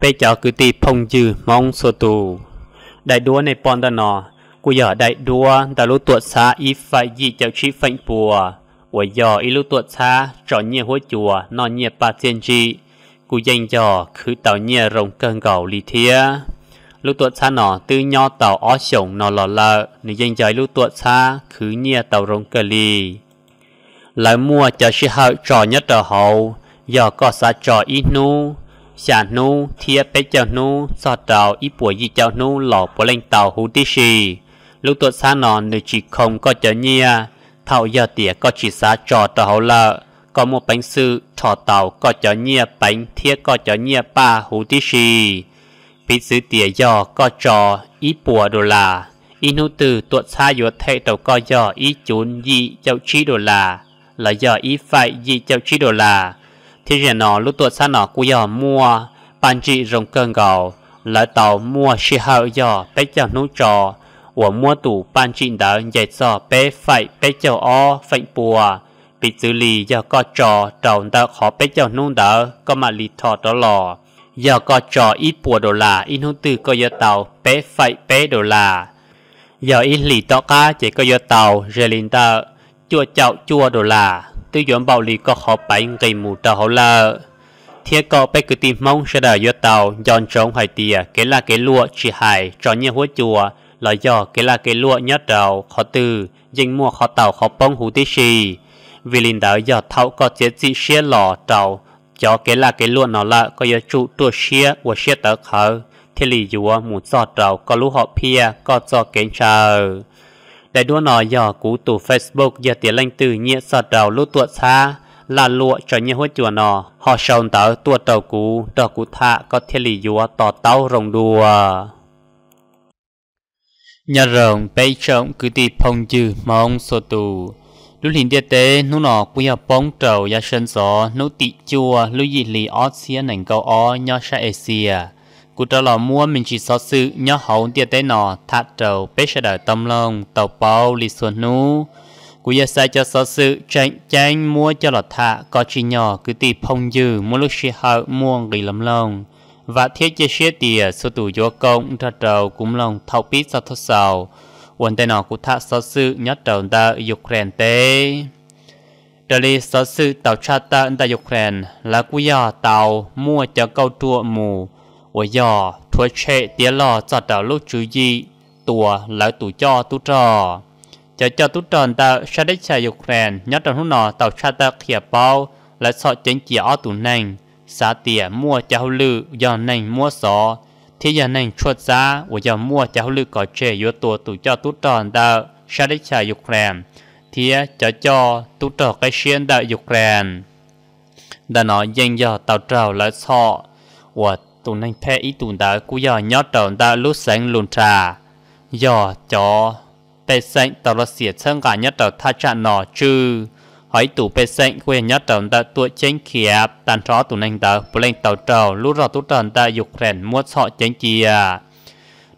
bây giờ cứ tì phong dư mong sơ tù đại đua này bọn ta nọ của giờ đại đua đã lúc tuột xa ít phải gì cho chi phanh bùa của giờ ít lúc tuột xa trò nhẹ hối chùa nọ nhẹ ba tiên tri của dành giờ cứ tàu nhẹ rồng cơn gầu lì thia lúc tuột xa nọ tư nho tàu ó sổng nọ lò lợ nếu dành giờ lúc tuột xa cứ nhẹ tàu rồng cờ lì lại mua cho chi hậu trò nhất ở hậu giờ có xa trò ít nu ชาโนเทียเปจ้าโนสอดดาวอีป่วยยีเจ้โนหล่อปลงเต่าหูที่ชี ลูกตัวซานอนนึกจีคงก็จะเนียเท่ายาเตียก็จีสาจอดเ่าละก็มัวเป็งซื้อถอดเต่าก็จะเนียเป็งเทียก็จะเนียป้าหูที่ชีปิดซื้อเตียยอก็จออีป่วดูลาอินุตือตัวซาโยเทเต่าก็ยออีจุนยีเจ้าชีดูลาและยออีไฟยีเจ้าชีดูลา thì giờ nó lúc tuột xa nó cũng giờ mua bạn chị rồng cơn gạo lại tàu mua xì hậu giờ bé cho nấu trò của mua tủ bạn chị đã dạy cho bé phải bé cho o phải bùa bị xử lý giờ có trò trầu đã khó bé cho nấu đỡ có mà lì thọ đó lò giờ có trò ít bùa đô là ít nấu tư có giờ tàu bé phải bé đô là giờ ít lì tọ cá chỉ có giờ tàu rồi lì tờ chua chậu chua đô là tư dọn bảo lì có họ bánh gây mù tàu hậu lờ thiết có bé cứ tìm mong sẽ đã do tàu dọn trống hải tìa cái là cái lụa chỉ hải cho nhẹ hố chùa là do cái là cái lụa nhất đầu khó từ dành mua khó tàu khó bông hú tí xì vì linh đạo do thấu có chế trị xe lò tàu cho cái là cái lụa nó là có yếu trụ tua xe của xe tàu khờ thế lì dùa mù cho tàu có lũ họ pia có cho kén trời để đua nó dò cú tủ Facebook giờ tiền lanh từ nhẹ sọt đầu lũ tuột xa là lụa cho nhẹ hốt chùa nó họ sầu tớ tuột tàu cú đò cú thạ có thiên lý dùa tỏ tàu rồng đùa nhà rồng bay trống cứ tì phong chư mong sô tù lúc hình địa tế nó nọ quý hợp bóng trầu ya sân gió nó tị chùa lúc dị lì ót xia nành câu ó nhỏ xa ế xìa cụ trả lò mua mình chỉ so sự nhớ hậu tia tế nọ thạt trầu bế sẽ đời tâm lòng tàu bao lì xuân nu cụ giờ sai cho so sự tranh tranh mua cho lọt thạ có chỉ nhỏ cứ tì phong dư mua lúc xì hậu mua gỉ lắm lòng và thiết chế xế tìa số tù vô công thật trầu cũng lòng thọc bít sao thốt sầu quần tế nọ cụ thạ so sự nhớ trầu ta Ukraine tế trở lý sở sự tàu cha ta ở Ukraine là cú do tàu mua cho câu trua mù 我要推车跌落找到路主意，ตัว来赌叫赌着，จะ叫赌着到沙地下ยูเครนยัดตรงนอต่อชาตะเขียเป้าและสอดเจนเจียอตุนังสาเตียมั่วเจ้าลือยอนนังมั่วสอที่ยอนนังชวดซาว่ายอนมั่วเจ้าลือก่อเชยัวตัวตุจ้าตุจอนดาวชาดิชายูเครนเทียจะจอตุจอกไกเชียนดาวยูเครนดานอยังยอเต่าเจ้าและสอว่า tụ nành phe ý tụ đã cú giờ nhớ tròn đã lúc sáng lùn trà giờ cho phe sáng tàu là xỉa chân cả nhớ tròn tha chạ nọ chứ hỏi tụ phe sáng quê nhớ tròn đã tụ chánh kia tàn chó tụ nành đã bù lên tàu trầu lúc rồi tụ tròn đã dục rèn mua sọ chánh kia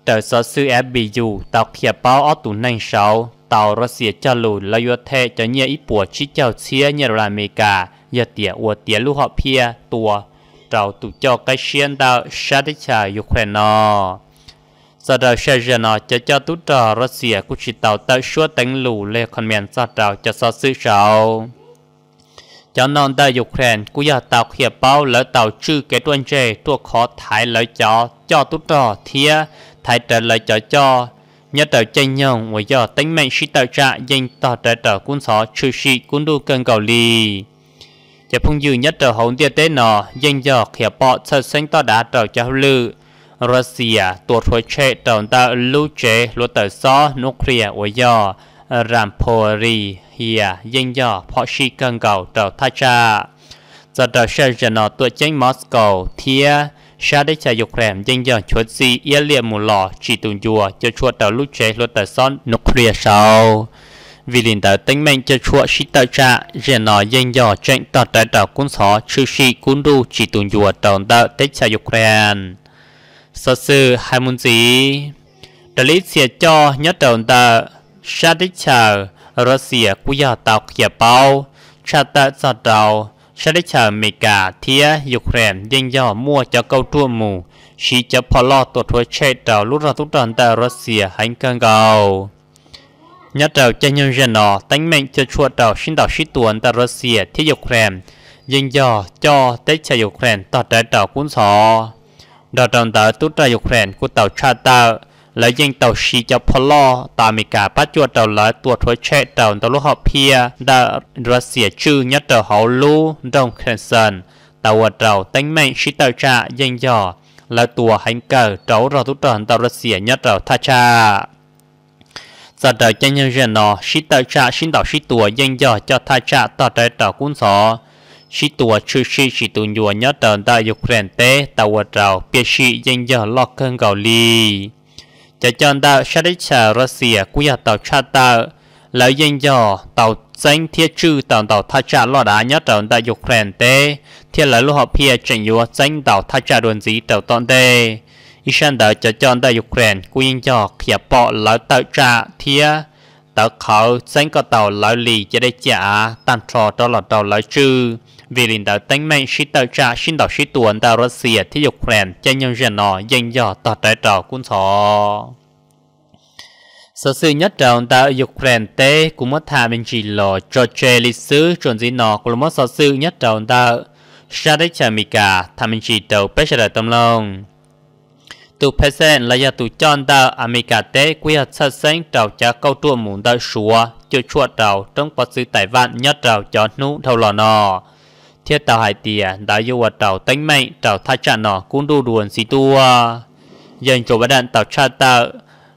tờ sở sư FBU e tàu kia bao ở tụ nành sáu tàu ra xỉa cho lùn là yếu thế cho nhẹ ít bùa chí chào xía nhớ là mê cả giờ tỉa ua tỉa lúc họ pia tùa trào tụ cho cái xiên đạo xa đi chả yêu khỏe nó sau đó xe giờ nó cho cho tụ trò rất xỉa của chị tàu tới suốt tánh lù lê còn miền sau trào cho so sư sầu cho non ta dục hẹn của gia tàu hiệp bao lỡ tàu chư kế tuân trề tua khó thái lỡ cho cho tụ trò thia thái trở lời cho cho nhớ tàu chân nhông và do tính mệnh sĩ tàu trạ dành tỏ trở trở cuốn xó chư sĩ cuốn đu cân cầu lì จะพงยืนยัดเจอหงเตียเต้นอยังยอกเขียปอเชิดเส้นต่อดาเจ้าเจ้าลือรัสเซียตัวทัวเชตอนตาลูเจลัวเตอซอนุเคลียวยอรามโพรีเฮียยังยอพอชีกังเก่าเจ้าท่าชาจะเจ้าเชจนอตัวเจ้งมอสโกเทียชาได้ชายกแรมยังยอชวดซีเอียเลียมูหล่อจีตุนยัวจะชวดเจ้าลูเจลัวเตอซอนุเคลียเชา vì liền tới tính mệnh cho chùa sĩ tờ trạ diện nó danh dò tranh tỏ đại đảo quân xó chư sĩ quân đu chỉ tùn dùa tổng tờ tích xa Ukraine. Sở sư hai môn gì? Đó lý xìa cho nhất tổng tờ xa tích xa rơ xìa của gia tộc kia bao xa tờ xa đầu xa tích xa mì cả thía Ukraine danh dò mua cho câu trua mù chỉ cho phó lo tổ thuế chạy đảo lúc ra tốt tổng tờ rơ xìa hành cân cầu nhất trầu cho nhân dân nó tánh mệnh cho chua trầu sinh đạo sĩ tuấn ta Russia thiết dục rèm dinh dò cho tết chạy dục rèm tỏ trái trầu cuốn sọ đào trọng tờ tút ra dục rèm của tàu cha ta lấy dinh tàu sĩ cho polo tà mì cả bắt chua trầu lỡ tuột thuế chạy trầu tàu lúc họ pia đã Russia chư nhất trầu hậu lưu đông khen sơn tàu trầu tánh mệnh sĩ tàu cha dinh dò là tùa hành cờ trấu rò tút tròn tàu Russia nhớ trầu tha cha giờ đời cho nhân dân nó sĩ tờ cha xin đọc sĩ tùa dân giờ cho thay cha tờ đời tờ cũng sọ sĩ tùa chư sĩ sĩ tù nhùa nhớ tờ ta Ukraine tế tàu vật rào bia sĩ dân giờ lo cơn gạo ly cho chân đạo sẽ đích cha Russia cũng giờ tàu cha ta là dân giờ tàu danh thiết chư tàu tàu thay cha lo đá nhớ tờ ta Ukraine tế thiết là lúc họ pia chỉnh nhùa danh tàu thay cha đồn dí tàu toàn tê อีฉันเดาจะจอนได้ยูเครนกูยิงจอกอย่าปอแล้วเต่าจ่าเทียเต่าเขาเส้นก็เต่าแล้วหลีจะได้จ่าตันทรอตลอดเต่าแล้วจื้อวิลินเต่าตั้งแม่ชิเต่าจ่าชินเต่าชิตัวนเต่ารัสเซียที่ยูเครนจะยังเจนอยังย่อต่อได้ต่อกุนทอ Sở sư nhất trọng tại Ukraine tế cũng mất thả mình chỉ lò cho chê lý sứ chuẩn dĩ nọ của mất sở sư nhất trọng tại Sadechamika thả mình chỉ đầu bế sở tâm lòng tu pesen là tu chọn ta amicate quy hạt sát sinh trào cha câu chua muốn đợi súa cho chuột trào trong quá sư tài vạn nhất trào cho nụ thâu lò nò thiết tàu hải tìa đã yêu vật trào tánh mạnh trào tha trả nò cũng đu đuồn xì tua dành cho bà đạn tàu cha ta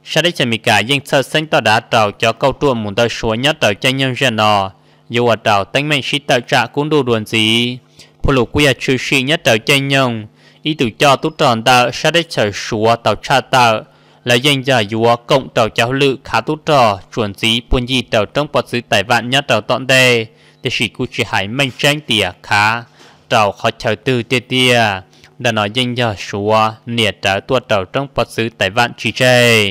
sa đấy chẳng mì cả dân sinh tàu đã trào cho câu chua muốn đợi súa nhất trào cho nhân dân nò yêu vật trào tánh mạnh xí tàu trả cũng đu đuồn gì phụ lục quy hạt trừ xì nhất trào cho nhân ý từ cho tu tròn ta sẽ để chờ xúa tàu cha ta là danh giả dúa cộng tàu cháu lự khá tu trò chuẩn dí buôn gì tàu trong bọt xứ tài vạn nhá tàu tọn đề thì chỉ cụ chỉ hải mạnh tranh tỉa khá tàu khó chờ từ tê tìa đã nói danh giả xúa nịa trả tua tàu trong bọt xứ tài vạn chỉ chê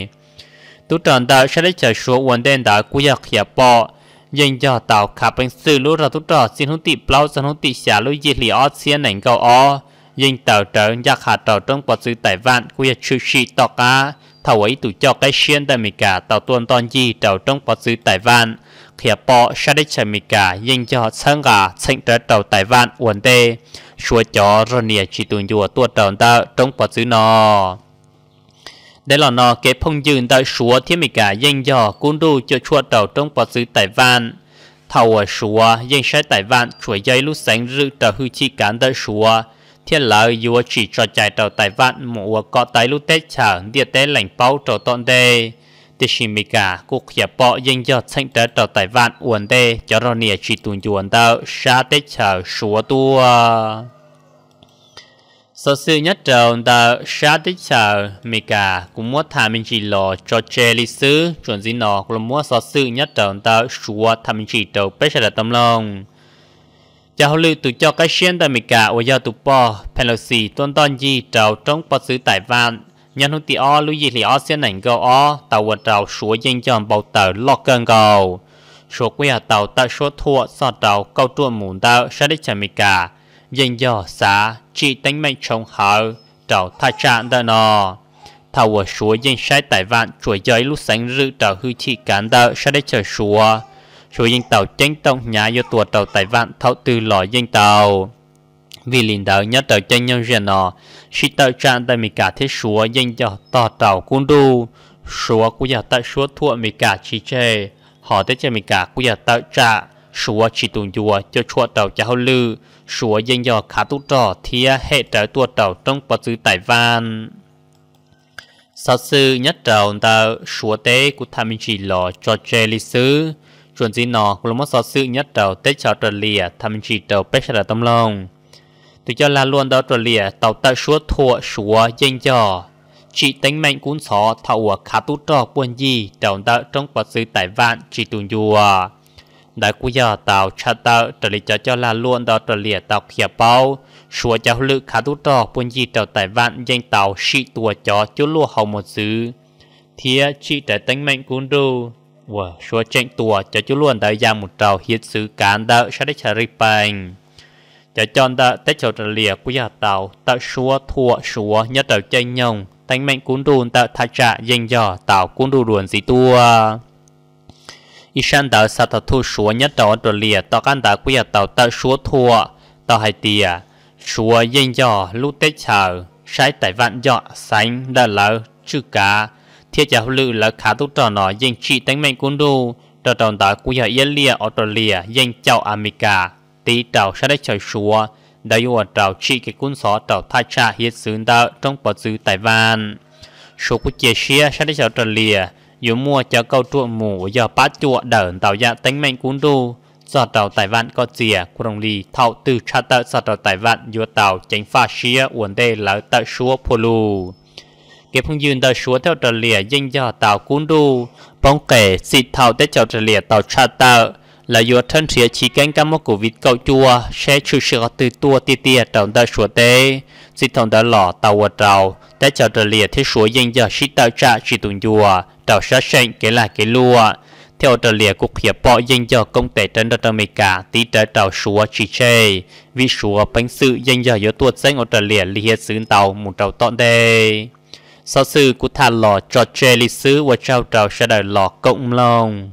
tu tròn ta sẽ để chờ xúa uốn đen đã cú giặc khịa bọ danh giả tàu khá bánh sư lũ ra tu trò xin hôn tị bao dân hôn tị xả lối dì lì ọ xia ảnh cầu ọ dinh tàu trở giặc hạ tàu trong bọt dưới tài vạn khuya chú sĩ tỏ cá thảo ấy tụ cho cái xuyên tại mì cả tàu tuôn toàn gì tàu trong bọt dưới tài vạn khía bọ xa đích chạy mì cả dinh cho sân gà sinh trở tàu tài vạn uốn tê xua chó rồi nìa chỉ tụ dùa tua tàu tàu trong bọt dưới nò để là nó kế phong dừng tại xua thiết mì cả dinh cho cũng đủ cho chua tàu trong bọt dưới tài vạn thầu ở xua dinh sai tài vạn chuỗi dây lúc sáng rực tàu hư chi cán tại xua thiên lợi dù chỉ cho chạy tàu tài vạn mùa có tay lúc tết chở địa tế lành bao tàu tọn đê thì xin mình cả cuộc hiệp bỏ dành cho thành tế tàu tài vạn uẩn đê cho nó nè chỉ tuần chuẩn tàu xa tết chở xuống tua sau sự nhất tròn tờ xa tích chờ mì cả cũng muốn thả mình chỉ lò cho chê lý sư chuẩn gì nó cũng muốn sau sự nhất tròn tờ xua thả mình chỉ đầu bế xa tâm lòng จะเขาลือตุจอกาเชียนดามิกาอวยาตุปอเพลสีต้นตอนยีเจ้าจ้องปอซื้อไต้หวันยันหุติออลุยหลีออเซียนหนังก็ออตาวันเจ้าชัวยิงจอมเบาเต่าลอกเกินเก่าชัวกุยเต่าตาชัวทั่วสอดเจ้าเก้าตัวหมุนเต่าชาดิจามิกายิงย่อสาจีตั้งไม่ชงหาเจ้าท่าจานเดนอทาวชัวยิงใช้ไต้หวันชัวย้อยลุสังรือเจ้าฮือที่การเต่าชาดิจาชัว chú dân tàu chánh tông nhà yêu tùa tàu tài vạn thấu từ lò dân tàu vì lính đạo nhất tàu chân nhân dân nó sĩ tàu trang tại mì cả thế số dân cho tàu tàu cung đu số của nhà tại số thua mì cả chỉ chê họ tới cho mì cả của nhà tàu trả số chỉ tùng chùa cho chùa tàu cháu lư số dân cho khá tu trò thia hệ trái tua tàu trong bà tư tài vạn sau sư nhất tàu tàu số tế của tham chỉ lò cho chê lịch sử chuẩn gì nó cũng là một số sự nhất đầu tết cho trở lìa thăm chỉ đầu bếp là tâm lòng tôi cho là luôn đó trở lìa tàu ta suốt thua số dành cho chị tính mạnh cũng xó thảo ở khá tu trò quân gì đầu ta trong quá sự tài vạn chỉ tùn dùa đại cú giờ tàu cha tàu trở lìa cho cho là luôn đó trở lìa tàu khía bao số cháu lự khá tu trò quân gì đầu tài vạn dành tàu sĩ tùa chó chú lùa hầu một xứ thì chị trái tính mạnh cũng đủ và số tranh tùa chú luôn đại gia một trào hiết sứ cán đỡ sẽ đích hà rì bành chọn đỡ tết chào trở lìa của nhà tàu tạo số thua số nhất đầu tranh nhông thanh mệnh cún đùn tạo thạch trạ dành dò tạo cún đù gì tua Isan đỡ sa tạo thu số nhất đầu trở lìa tạo can đỡ của nhà tàu tạo thua tạo hai tìa số dành dò lúc tết chào sai tại vạn dọ sánh đỡ lỡ chữ cá thiết giáo lự là khá tốt trò nó dành trị tánh mạnh quân đô trò tròn tá của nhà yên ở trò Australia dành chào Amica, tí trào sát đất trời xúa đã yêu trào trị cái quân xó trào thai trà hiết xướng đạo trong bỏ xứ Tài Văn số của chia sẻ sát đất Australia dù mua cho câu trụ mù do bát trụ đởn tạo ra tánh mạnh quân đô do tàu tài vạn có chìa à? của đồng lý thảo từ cha tợ do tàu tài vạn dù tàu tránh pha xia uốn đề lỡ tợ xua polu cái phong duyên đời số theo trở lìa dân do tạo cuốn đu bóng kể xịt thảo tế chào trở lìa tạo tra tạo là do thân sĩ chỉ cánh cam mốc của vịt cậu chua sẽ chịu sự từ tua tia tia trong đời số tế xịt thảo đã lọ tạo vật rào tế chào trở lìa thế số dân do xịt tạo tra chỉ tùng chua tạo sát sanh cái là cái lúa theo trở lìa cuộc hiệp bỏ danh do công tế trên đất cả tí trở trào súa chỉ chê vì súa bánh sự danh do giữa tuột danh ở trở lìa lìa xứng tàu một trào tọn đề Sau sư của thà lò cho chê lý sứ và trao trào sẽ đời lò cộng lòng